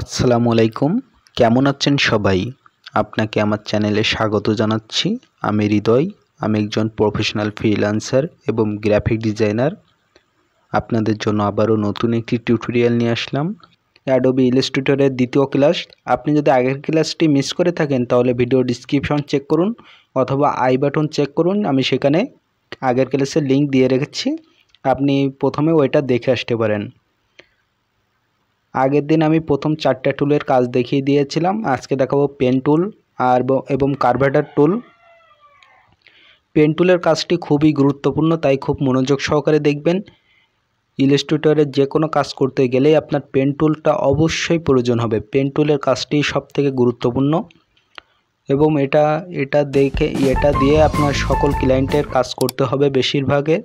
আসসালামু আলাইকুম কেমন আছেন সবাই আপনাকে আমার চ্যানেলে স্বাগত জানাচ্ছি আমি হৃদয় আমি একজন প্রফেশনাল ফ্রিল্যান্সার এবং গ্রাফিক ডিজাইনার আপনাদের জন্য আবারও নতুন একটি টিউটোরিয়াল নিয়ে আসলাম অ্যাডোবি ইলাস্ট্রেটরের দ্বিতীয় ক্লাস আপনি যদি আগের ক্লাসটি মিস করে থাকেন তাহলে ভিডিও ডিসক্রিপশন চেক করুন অথবা আই বাটন চেক করুন আমি সেখানে আগের ক্লাসের লিঙ্ক দিয়ে রেখেছি আপনি প্রথমে ওইটা দেখে আসতে পারেন আগের দিন আমি প্রথম চারটা টুলের কাজ দেখিয়ে দিয়েছিলাম আজকে দেখাবো পেন টুল আর এবং কার্ভেটার টুল পেন টুলের কাজটি খুবই গুরুত্বপূর্ণ তাই খুব মনোযোগ সহকারে দেখবেন ইলাস্ট্রেটরের যে কোনো কাজ করতে গেলে আপনার পেন টুলটা অবশ্যই প্রয়োজন হবে পেন টুলের কাজটি সবথেকে গুরুত্বপূর্ণ এবং এটা এটা দেখে এটা দিয়ে আপনার সকল ক্লায়েন্টের কাজ করতে হবে বেশিরভাগে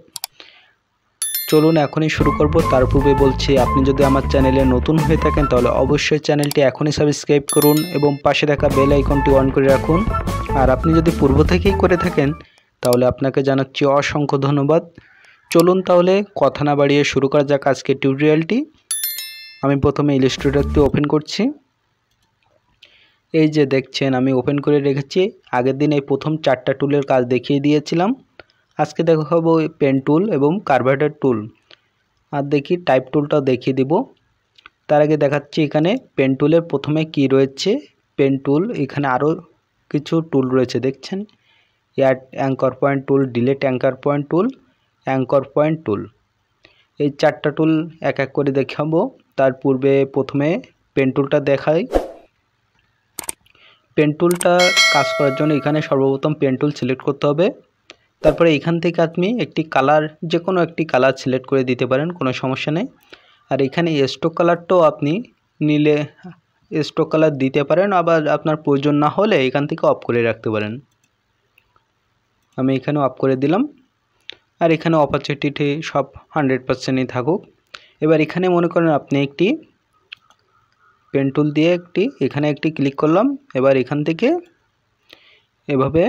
চলুন এখনই শুরু করব তার পূর্বে বলছি আপনি যদি আমার চ্যানেলে নতুন হয়ে থাকেন তাহলে অবশ্যই চ্যানেলটি এখনই সাবস্ক্রাইব করুন এবং পাশে থাকা বেল আইকনটি অন করে রাখুন আর আপনি যদি পূর্ব থেকেই করে থাকেন তাহলে আপনাকে জানাচ্ছি অসংখ্য ধন্যবাদ চলুন তাহলে কথা না বাড়িয়ে শুরু করা যাক আজকে টিউটোরিয়ালটি আমি প্রথমে ইলিস্ট্রেটরটি ওপেন করছি এই যে দেখছেন আমি ওপেন করে রেখেছি আগের দিন এই প্রথম চারটা টুলের কাজ দেখিয়ে দিয়েছিলাম আজকে দেখাবো পেন টুল এবং কার্ভেটের টুল আর দেখি টাইপ টুলটাও দেখিয়ে দিব তার আগে দেখাচ্ছি এখানে পেন টুলের প্রথমে কি রয়েছে পেন টুল এখানে আরও কিছু টুল রয়েছে দেখছেন add anchor point tool delete anchor point tool anchor point tool এই চারটা টুল এক এক করে দেখাবো তার পূর্বে প্রথমে পেন টুলটা দেখাই পেন টুলটা কাজ করার জন্য এখানে সর্বপ্রথম পেন টুল সিলেক্ট করতে হবে তারপরে এখান থেকে আপনি একটি কালার যে কোনো একটি কালার সিলেক্ট করে দিতে পারেন কোনো সমস্যা নেই আর এখানে স্টোক কালারটাও আপনি নিলে স্টোক কালার দিতে পারেন আবার আপনার প্রয়োজন না হলে এখান থেকে অফ করে রাখতে পারেন আমি এখানে অফ করে দিলাম আর এখানে অপরচুনিটি সব হান্ড্রেড পারসেন্টই থাকুক এবার এখানে মনে করেন আপনি একটি পেন টুল দিয়ে একটি এখানে একটি ক্লিক করলাম এবার এখান থেকে এভাবে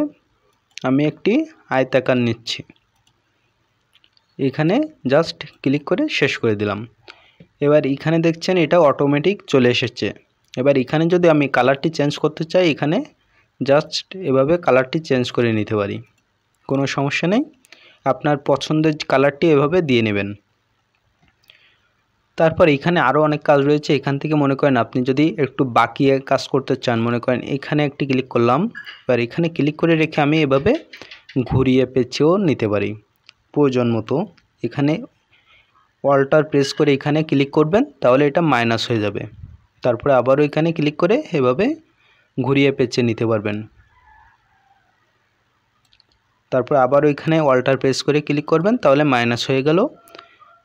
আমি একটি আয়তাকার নিচ্ছি এখানে জাস্ট ক্লিক করে শেষ করে দিলাম এবার এখানে দেখছেন এটা অটোমেটিক চলে এসেছে এবার এখানে যদি আমি কালারটি চেঞ্জ করতে চাই এখানে জাস্ট এভাবে কালারটি চেঞ্জ করে নিতে পারি কোনো সমস্যা নেই আপনার পছন্দের কালারটি এভাবে দিয়ে নেবেন তারপর এখানে আরও অনেক কাজ রয়েছে এখান থেকে মনে করেন আপনি যদি একটু বাকি কাজ করতে চান মনে করেন এখানে একটি ক্লিক করলাম এবার এখানে ক্লিক করে রেখে আমি এভাবে ঘুরিয়ে পেছিয়েও নিতে পারি প্রয়োজন মতো এখানে অল্টার প্রেস করে এখানে ক্লিক করবেন তাহলে এটা মাইনাস হয়ে যাবে তারপরে আবারও এখানে ক্লিক করে এভাবে ঘুরিয়ে পেঁচে নিতে পারবেন তারপর আবারও এখানে অল্টার প্রেস করে ক্লিক করবেন তাহলে মাইনাস হয়ে গেল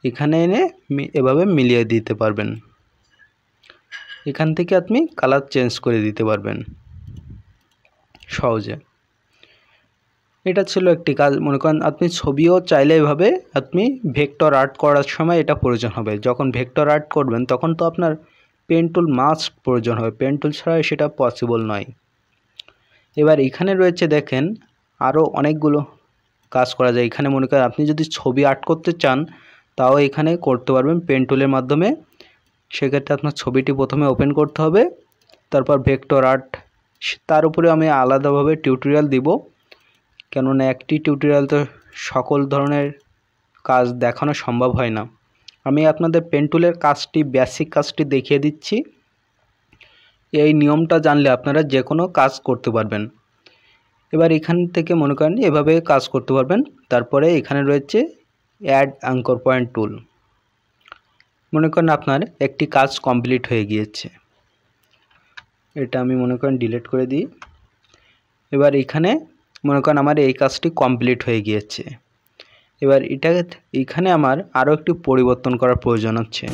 এখানে এনে এভাবে মিলিয়ে দিতে পারবেন এখান থেকে আপনি কালার চেঞ্জ করে দিতে পারবেন সহজে এটা ছিল একটি কাজ মনে করেন আপনি ছবিও চাইলে এভাবে আপনি ভেক্টর আর্ট করার সময় এটা প্রয়োজন হবে যখন ভেক্টর আর্ট করবেন তখন তো আপনার পেন টুল মাস্ট প্রয়োজন হবে পেন টুল ছাড়া সেটা পসিবল নয় এবার এখানে রয়েছে দেখেন আরও অনেকগুলো কাজ করা যায় এখানে মনে করেন আপনি যদি ছবি আর্ট করতে চান তাও এখানে করতে পারবেন পেন টুলের মাধ্যমে সেক্ষেত্রে আপনার ছবিটি প্রথমে ওপেন করতে হবে তারপর ভেক্টর আর্ট তার উপরে আমি আলাদাভাবে টিউটোরিয়াল দিব কেননা একটি টিউটোরিয়াল তো সকল ধরনের কাজ দেখানো সম্ভব হয় না আমি আপনাদের পেন টুলের কাজটি বেসিক কাজটি দেখিয়ে দিচ্ছি এই নিয়মটা জানলে আপনারা যে কোনো কাজ করতে পারবেন এবার এখান থেকে মনে করেন এভাবে কাজ করতে পারবেন তারপরে এখানে রয়েছে অ্যাড অ্যাঙ্কর পয়েন্ট টুল মনে করেন আপনার একটি কাজ কমপ্লিট হয়ে গিয়েছে এটা আমি মনে করেন ডিলিট করে দিই এবার এখানে মনে করেন আমার এই কাজটি কমপ্লিট হয়ে গিয়েছে এবার এটা এখানে আমার আরও একটি পরিবর্তন করার প্রয়োজন হচ্ছে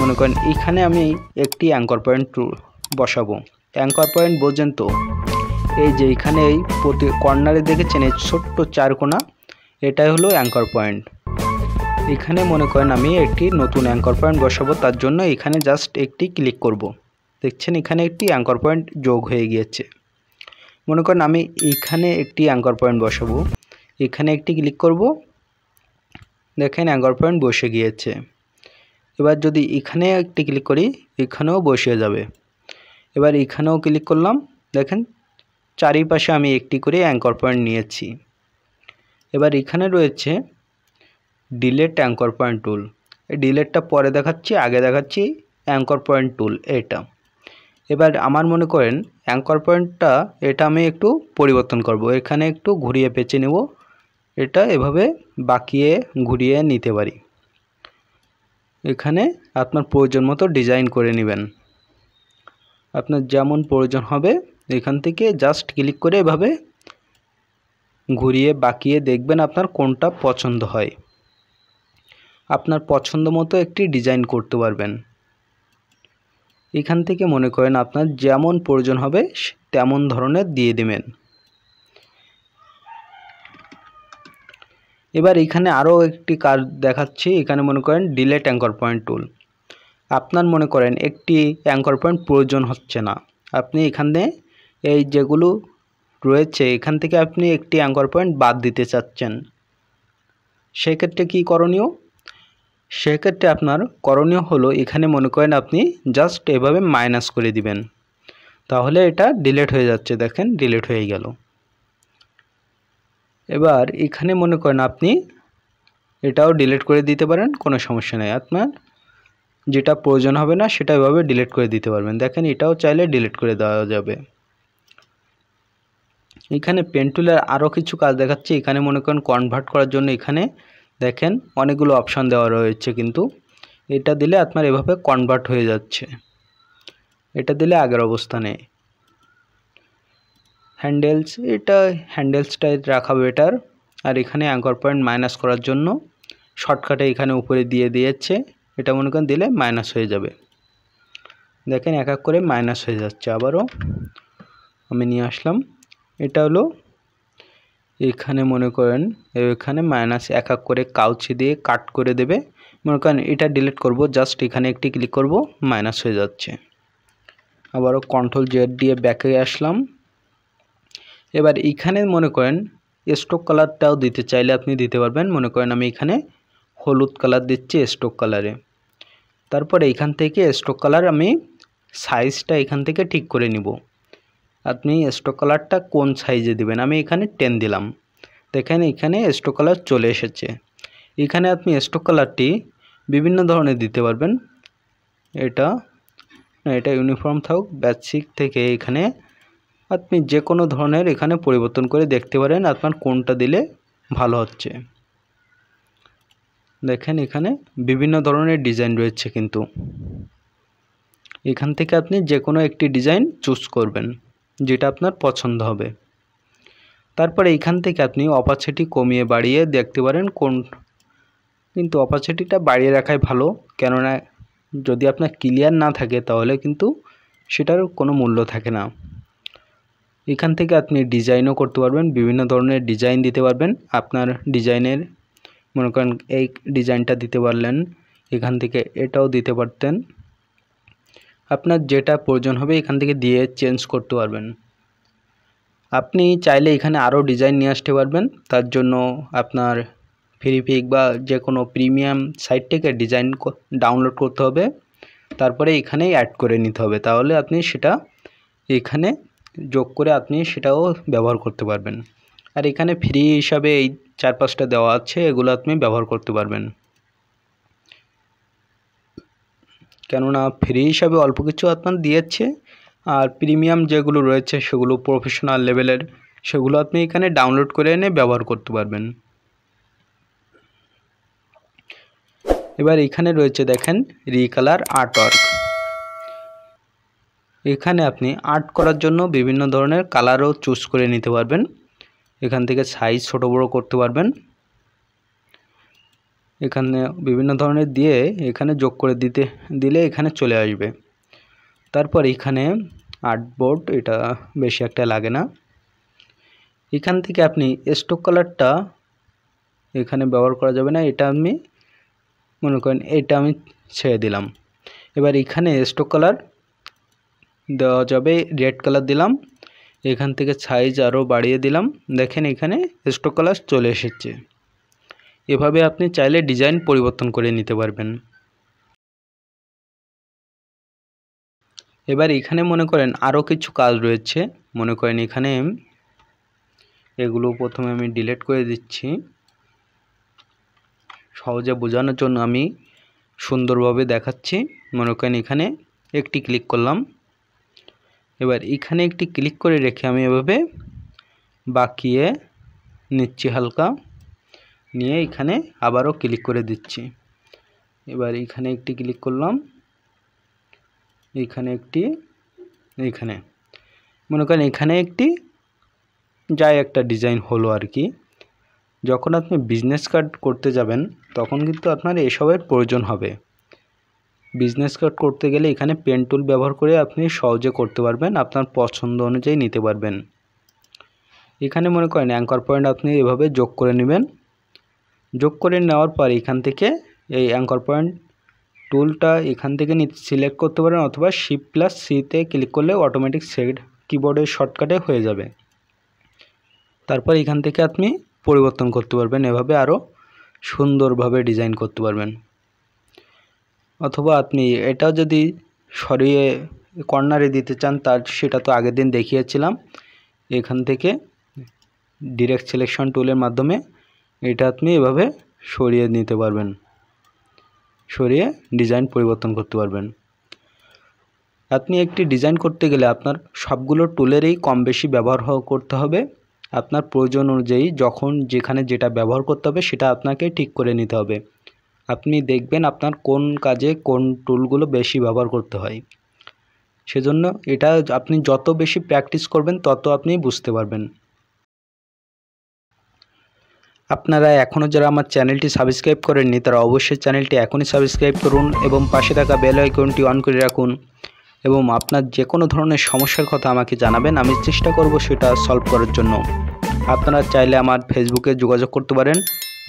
মনে করেন এখানে আমি একটি অ্যাঙ্কর পয়েন্ট বসাবো অ্যাঙ্কর পয়েন্ট পর্যন্ত এই যে এখানে এই প্রতি কর্নারে দেখেছেন এই ছোট্ট চার কোনা এটাই হলো অ্যাঙ্কর পয়েন্ট এখানে মনে করেন আমি একটি নতুন অ্যাঙ্কর পয়েন্ট বসাবো তার জন্য এখানে জাস্ট একটি ক্লিক করব। দেখছেন এখানে একটি অ্যাঙ্কর পয়েন্ট যোগ হয়ে গিয়েছে মনে করেন আমি এখানে একটি অ্যাঙ্কর পয়েন্ট বসাবো এখানে একটি ক্লিক করব দেখেন অ্যাঙ্কর পয়েন্ট বসে গিয়েছে এবার যদি এখানে একটি ক্লিক করি এখানেও বসে যাবে এবার এখানেও ক্লিক করলাম দেখেন চারিপাশে আমি একটি করে অ্যাঙ্কর পয়েন্ট নিয়েছি এবার এখানে রয়েছে ডিলেট অ্যাঙ্কর পয়েন্ট টুল এই ডিলেটটা পরে দেখাচ্ছি আগে দেখাচ্ছি অ্যাঙ্কর পয়েন্ট টুল এটা এবার আমার মনে করেন অ্যাঙ্কর পয়েন্টটা এটা আমি একটু পরিবর্তন করব এখানে একটু ঘুরিয়ে পেঁচে নেব এটা এভাবে বাকিয়ে ঘুরিয়ে নিতে পারি এখানে আপনার প্রয়োজন মতো ডিজাইন করে নেবেন আপনার যেমন প্রয়োজন হবে এখান থেকে জাস্ট ক্লিক করে এভাবে ঘুরিয়ে বাঁকিয়ে দেখবেন আপনার কোনটা পছন্দ হয় আপনার পছন্দ মতো একটি ডিজাইন করতে পারবেন এখান থেকে মনে করেন আপনার যেমন প্রয়োজন হবে তেমন ধরনের দিয়ে দেবেন এবার এখানে আরও একটি কাজ দেখাচ্ছি এখানে মনে করেন ডিলেট অ্যাঙ্কর পয়েন্ট টুল আপনার মনে করেন একটি অ্যাঙ্কর পয়েন্ট প্রয়োজন হচ্ছে না আপনি এখানে এই যেগুলো রয়েছে এখান থেকে আপনি একটি অ্যাঙ্কর পয়েন্ট বাদ দিতে চাচ্ছেন সেক্ষেত্রে কি করণীয় সেক্ষেত্রে আপনার করণীয় হলো এখানে মনে করেন আপনি জাস্ট এভাবে মাইনাস করে দিবেন তাহলে এটা ডিলেট হয়ে যাচ্ছে দেখেন ডিলেট হয়ে গেল এবার এখানে মনে করেন আপনি এটাও ডিলেট করে দিতে পারেন কোনো সমস্যা নেই আপনার যেটা প্রয়োজন হবে না সেটা এভাবে ডিলেট করে দিতে পারবেন দেখেন এটাও চাইলে ডিলেট করে দেওয়া যাবে এখানে পেন্টুলের আরও কিছু কাজ দেখাচ্ছে এখানে মনে করেন কনভার্ট করার জন্য এখানে দেখেন অনেকগুলো অপশান দেওয়া রয়েছে কিন্তু এটা দিলে আপনার এভাবে কনভার্ট হয়ে যাচ্ছে এটা দিলে আগের অবস্থানে হ্যান্ডেলস এটা হ্যান্ডেলসটাই রাখা বেটার আর এখানে অ্যাঙ্কর পয়েন্ট মাইনাস করার জন্য শর্টকাটে এখানে উপরে দিয়ে দিয়েছে এটা মনে করেন দিলে মাইনাস হয়ে যাবে দেখেন এক এক করে মাইনাস হয়ে যাচ্ছে আবারও আমি নিয়ে আসলাম এটা হলো এখানে মনে করেন এখানে মাইনাস এক এক করে কাউচি দিয়ে কাট করে দেবে মনে করেন এটা ডিলিট করব জাস্ট এখানে একটি ক্লিক করব মাইনাস হয়ে যাচ্ছে আবারও কন্ট্রোল জেড দিয়ে ব্যাকে আসলাম এবার এখানে মনে করেন স্ট্রোক কালারটাও দিতে চাইলে আপনি দিতে পারবেন মনে করেন আমি এখানে হলুদ কালার দিচ্ছি স্ট্রোক কালারে তারপরে এখান থেকে স্ট্রোক কালার আমি সাইজটা এখান থেকে ঠিক করে নিব আপনি স্টোক কালারটা কোন সাইজে দিবেন আমি এখানে টেন দিলাম দেখেন এখানে স্টোক কালার চলে এসেছে এখানে আপনি স্টোক কালারটি বিভিন্ন ধরনের দিতে পারবেন এটা এটা ইউনিফর্ম থাকুক বেসিক থেকে এখানে আপনি যে কোনো ধরনের এখানে পরিবর্তন করে দেখতে পারেন আপনার কোনটা দিলে ভালো হচ্ছে দেখেন এখানে বিভিন্ন ধরনের ডিজাইন রয়েছে কিন্তু এখান থেকে আপনি যে কোনো একটি ডিজাইন চুজ করবেন যেটা আপনার পছন্দ হবে তারপরে এইখান থেকে আপনি অপাসিটি কমিয়ে বাড়িয়ে দেখতে পারেন কোন কিন্তু অপাসিটিটা বাড়িয়ে রাখাই ভালো কেননা যদি আপনার ক্লিয়ার না থাকে তাহলে কিন্তু সেটার কোনো মূল্য থাকে না এখান থেকে আপনি ডিজাইনও করতে পারবেন বিভিন্ন ধরনের ডিজাইন দিতে পারবেন আপনার ডিজাইনের মনে করেন এই ডিজাইনটা দিতে পারলেন এখান থেকে এটাও দিতে পারতেন আপনার যেটা প্রয়োজন হবে এখান থেকে দিয়ে চেঞ্জ করতে পারবেন আপনি চাইলে এখানে আরও ডিজাইন নিয়ে আসতে পারবেন তার জন্য আপনার ফ্রিপিক বা যে কোনো প্রিমিয়াম সাইট থেকে ডিজাইন ডাউনলোড করতে হবে তারপরে এখানে অ্যাড করে নিতে হবে তাহলে আপনি সেটা এখানে যোগ করে আপনি সেটাও ব্যবহার করতে পারবেন আর এখানে ফ্রি হিসাবে এই চার পাঁচটা দেওয়া আছে এগুলো আপনি ব্যবহার করতে পারবেন কেননা ফ্রি হিসাবে অল্প কিছু আপনার দিয়েছে আর প্রিমিয়াম যেগুলো রয়েছে সেগুলো প্রফেশনাল লেভেলের সেগুলো আপনি এখানে ডাউনলোড করে এনে ব্যবহার করতে পারবেন এবার এখানে রয়েছে দেখেন রিকালার আর্টওয়ার্ক এখানে আপনি আর্ট করার জন্য বিভিন্ন ধরনের কালারও চুজ করে নিতে পারবেন এখান থেকে সাইজ ছোটো বড়ো করতে পারবেন এখানে বিভিন্ন ধরনের দিয়ে এখানে যোগ করে দিতে দিলে এখানে চলে আসবে তারপর এখানে আর্টবোর্ড এটা বেশি একটা লাগে না এখান থেকে আপনি স্টোক কালারটা এখানে ব্যবহার করা যাবে না এটা আমি মনে করেন এটা আমি ছেড়ে দিলাম এবার এখানে স্টোক কালার দেওয়া যাবে রেড কালার দিলাম এখান থেকে সাইজ আরও বাড়িয়ে দিলাম দেখেন এখানে স্টোক কালার চলে এসেছে এভাবে আপনি চাইলে ডিজাইন পরিবর্তন করে নিতে পারবেন এবার এখানে মনে করেন আরও কিছু কাজ রয়েছে মনে করেন এখানে এগুলো প্রথমে আমি ডিলেট করে দিচ্ছি সহজে বোঝানোর জন্য আমি সুন্দরভাবে দেখাচ্ছি মনে করেন এখানে একটি ক্লিক করলাম এবার এখানে একটি ক্লিক করে রেখে আমি এভাবে বাকিয়ে নিচ্ছি হালকা নিয়ে এখানে আবারও ক্লিক করে দিচ্ছি এবার এখানে একটি ক্লিক করলাম এখানে একটি এখানে মনে করেন এখানে একটি যাই একটা ডিজাইন হলো আর কি যখন আপনি বিজনেস কার্ড করতে যাবেন তখন কিন্তু আপনার এসবের প্রয়োজন হবে বিজনেস কার্ড করতে গেলে এখানে পেন টুল ব্যবহার করে আপনি সহজে করতে পারবেন আপনার পছন্দ অনুযায়ী নিতে পারবেন এখানে মনে করেন অ্যাঙ্কর পয়েন্ট আপনি এভাবে যোগ করে নেবেন যোগ করে নেওয়ার পর এখান থেকে এই অ্যাঙ্কর পয়েন্ট টুলটা এখান থেকে সিলেক্ট করতে পারেন অথবা শিপ প্লাস সিতে ক্লিক করলে অটোমেটিক সেট কিবোর্ডের শর্টকাটে হয়ে যাবে তারপর এখান থেকে আপনি পরিবর্তন করতে পারবেন এভাবে আরও সুন্দরভাবে ডিজাইন করতে পারবেন অথবা আপনি এটা যদি সরিয়ে কর্নারে দিতে চান তার সেটা তো আগের দিন দেখিয়েছিলাম এখান থেকে ডিরেক্ট সিলেকশন টুলের মাধ্যমে এটা আপনি এভাবে সরিয়ে নিতে পারবেন সরিয়ে ডিজাইন পরিবর্তন করতে পারবেন আপনি একটি ডিজাইন করতে গেলে আপনার সবগুলো টুলেরই কম বেশি ব্যবহার করতে হবে আপনার প্রয়োজন অনুযায়ী যখন যেখানে যেটা ব্যবহার করতে হবে সেটা আপনাকে ঠিক করে নিতে হবে আপনি দেখবেন আপনার কোন কাজে কোন টুলগুলো বেশি ব্যবহার করতে হয় সেজন্য এটা আপনি যত বেশি প্র্যাকটিস করবেন তত আপনি বুঝতে পারবেন আপনারা এখনও যারা আমার চ্যানেলটি সাবস্ক্রাইব করেননি তারা অবশ্যই চ্যানেলটি এখনই সাবস্ক্রাইব করুন এবং পাশে থাকা বেল আইকনটি অন করে রাখুন এবং আপনার যে কোনো ধরনের সমস্যার কথা আমাকে জানাবেন আমি চেষ্টা করব সেটা সলভ করার জন্য আপনারা চাইলে আমার ফেসবুকে যোগাযোগ করতে পারেন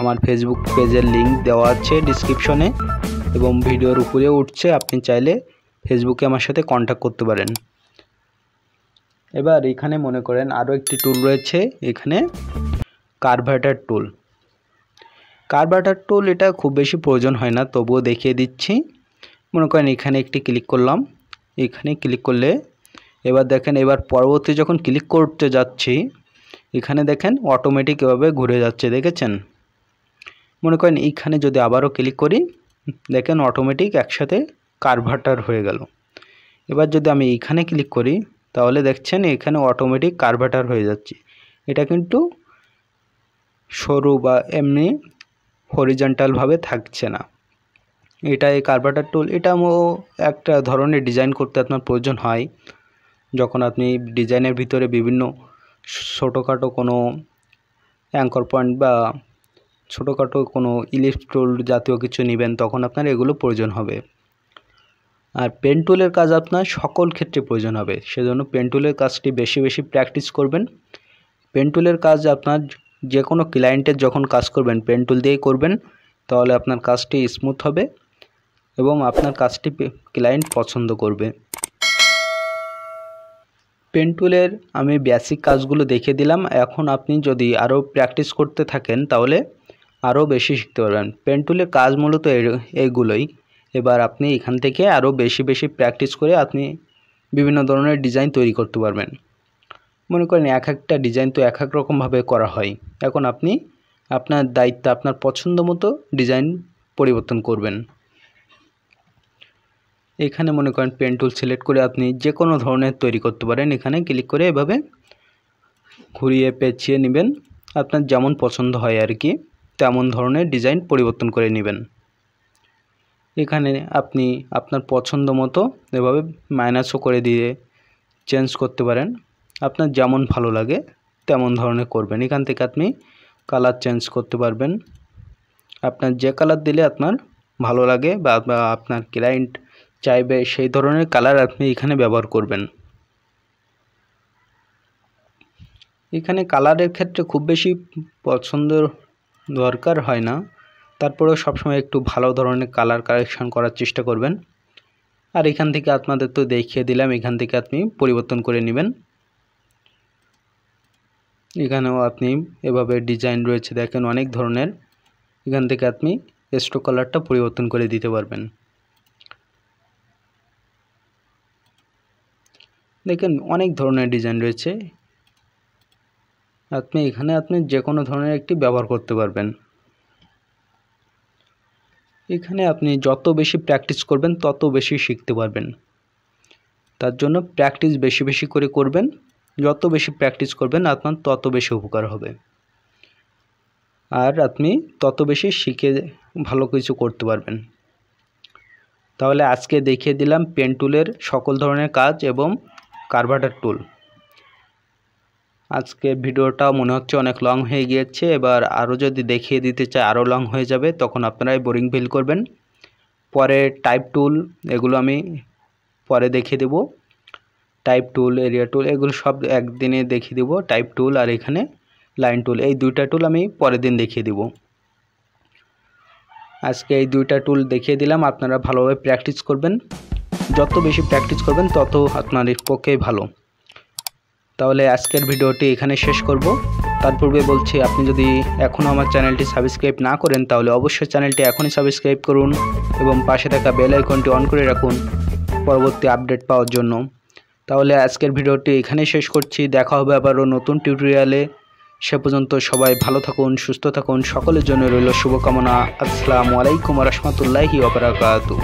আমার ফেসবুক পেজের লিঙ্ক দেওয়া আছে ডিসক্রিপশনে এবং ভিডিওর উপরে উঠছে আপনি চাইলে ফেসবুকে আমার সাথে কন্ট্যাক্ট করতে পারেন এবার এখানে মনে করেন আরও একটি টুল রয়েছে এখানে কার্ভাটার টুল কার্ভাটার টুল এটা খুব বেশি প্রয়োজন হয় না তবুও দেখিয়ে দিচ্ছি মনে করেন এখানে একটি ক্লিক করলাম এখানে ক্লিক করলে এবার দেখেন এবার পরবর্তী যখন ক্লিক করতে যাচ্ছি এখানে দেখেন অটোমেটিক এভাবে ঘুরে যাচ্ছে দেখেছেন মনে করেন এইখানে যদি আবারও ক্লিক করি দেখেন অটোমেটিক একসাথে কার্ভাটার হয়ে গেল এবার যদি আমি এইখানে ক্লিক করি তাহলে দেখছেন এখানে অটোমেটিক কার্ভাটার হয়ে যাচ্ছে এটা কিন্তু সরু বা এমনি হরিজেন্টালভাবে থাকছে না এটা এই কার্বাটার টুল এটা একটা ধরনের ডিজাইন করতে আপনার প্রয়োজন হয় যখন আপনি ডিজাইনের ভিতরে বিভিন্ন ছোটোখাটো কোনো অ্যাঙ্কর পয়েন্ট বা ছোটোখাটো কোনো ইলিপ টুল জাতীয় কিছু নেবেন তখন আপনার এগুলো প্রয়োজন হবে আর পেন টুলের কাজ আপনার সকল ক্ষেত্রে প্রয়োজন হবে সেজন্য পেন টুলের কাজটি বেশি বেশি প্র্যাকটিস করবেন পেন টুলের কাজ আপনার যে কোনো ক্লায়েন্টের যখন কাজ করবেন পেন টুল দিয়েই করবেন তাহলে আপনার কাজটি স্মুথ হবে এবং আপনার কাজটি ক্লায়েন্ট পছন্দ করবে পেন টুলের আমি বেসিক কাজগুলো দেখে দিলাম এখন আপনি যদি আরও প্র্যাকটিস করতে থাকেন তাহলে আরও বেশি শিখতে পারবেন পেন টুলের কাজ মূলত এগুলোই এবার আপনি এখান থেকে আরও বেশি বেশি প্র্যাকটিস করে আপনি বিভিন্ন ধরনের ডিজাইন তৈরি করতে পারবেন মনে করেন এক একটা ডিজাইন তো এক এক রকমভাবে করা হয় এখন আপনি আপনার দায়িত্ব আপনার পছন্দ মতো ডিজাইন পরিবর্তন করবেন এখানে মনে করেন পেন টুল সিলেক্ট করে আপনি যে কোনো ধরনের তৈরি করতে পারেন এখানে ক্লিক করে এভাবে ঘুরিয়ে পেঁচিয়ে নেবেন আপনার যেমন পছন্দ হয় আর কি তেমন ধরনের ডিজাইন পরিবর্তন করে নেবেন এখানে আপনি আপনার পছন্দ মতো এভাবে মাইনাসও করে দিয়ে চেঞ্জ করতে পারেন আপনার যেমন ভালো লাগে তেমন ধরনের করবেন এখান থেকে আপনি কালার চেঞ্জ করতে পারবেন আপনার যে কালার দিলে আপনার ভালো লাগে বা আপনার ক্লায়েন্ট চাইবে সেই ধরনের কালার আপনি এখানে ব্যবহার করবেন এখানে কালারের ক্ষেত্রে খুব বেশি পছন্দ দরকার হয় না তারপরেও সবসময় একটু ভালো ধরনের কালার কারেকশন করার চেষ্টা করবেন আর এখান থেকে আপনাদের তো দেখিয়ে দিলাম এখান থেকে আপনি পরিবর্তন করে নেবেন এখানেও আপনি এভাবে ডিজাইন রয়েছে দেখেন অনেক ধরনের এখান থেকে আপনি স্ট্রোক কালারটা পরিবর্তন করে দিতে পারবেন দেখেন অনেক ধরনের ডিজাইন রয়েছে আপনি এখানে আপনি যে কোনো ধরনের একটি ব্যবহার করতে পারবেন এখানে আপনি যত বেশি প্র্যাকটিস করবেন তত বেশি শিখতে পারবেন তার জন্য প্র্যাকটিস বেশি বেশি করে করবেন যত বেশি প্র্যাকটিস করবেন আপনার তত বেশি উপকার হবে আর আপনি তত বেশি শিখে ভালো কিছু করতে পারবেন তাহলে আজকে দেখিয়ে দিলাম পেন টুলের সকল ধরনের কাজ এবং কার্ভাটার টুল আজকে ভিডিওটা মনে হচ্ছে অনেক লং হয়ে গিয়েছে এবার আরও যদি দেখিয়ে দিতে চাই আরও লং হয়ে যাবে তখন আপনারাই বোরিং ফিল করবেন পরে টাইপ টুল এগুলো আমি পরে দেখিয়ে দেবো টাইপ টুল এরিয়া টুল এগুলো সব একদিনে দেখিয়ে দিব টাইপ টুল আর এখানে লাইন টুল এই দুইটা টুল আমি পরের দিন দেখিয়ে দিব আজকে এই দুইটা টুল দেখিয়ে দিলাম আপনারা ভালোভাবে প্র্যাকটিস করবেন যত বেশি প্র্যাকটিস করবেন তত আপনার পক্ষেই ভালো তাহলে আজকের ভিডিওটি এখানে শেষ করব তার পূর্বে বলছি আপনি যদি এখনও আমার চ্যানেলটি সাবস্ক্রাইব না করেন তাহলে অবশ্যই চ্যানেলটি এখনই সাবস্ক্রাইব করুন এবং পাশে থাকা বেল আইকনটি অন করে রাখুন পরবর্তী আপডেট পাওয়ার জন্য তাহলে আজকের ভিডিওটি এখানেই শেষ করছি দেখা হবে আবারও নতুন টিউটোরিয়ালে সে পর্যন্ত সবাই ভালো থাকুন সুস্থ থাকুন সকলের জন্য রইল শুভকামনা আসসালামু আলাইকুম রহমতুল্লাহি ওবরাকাতু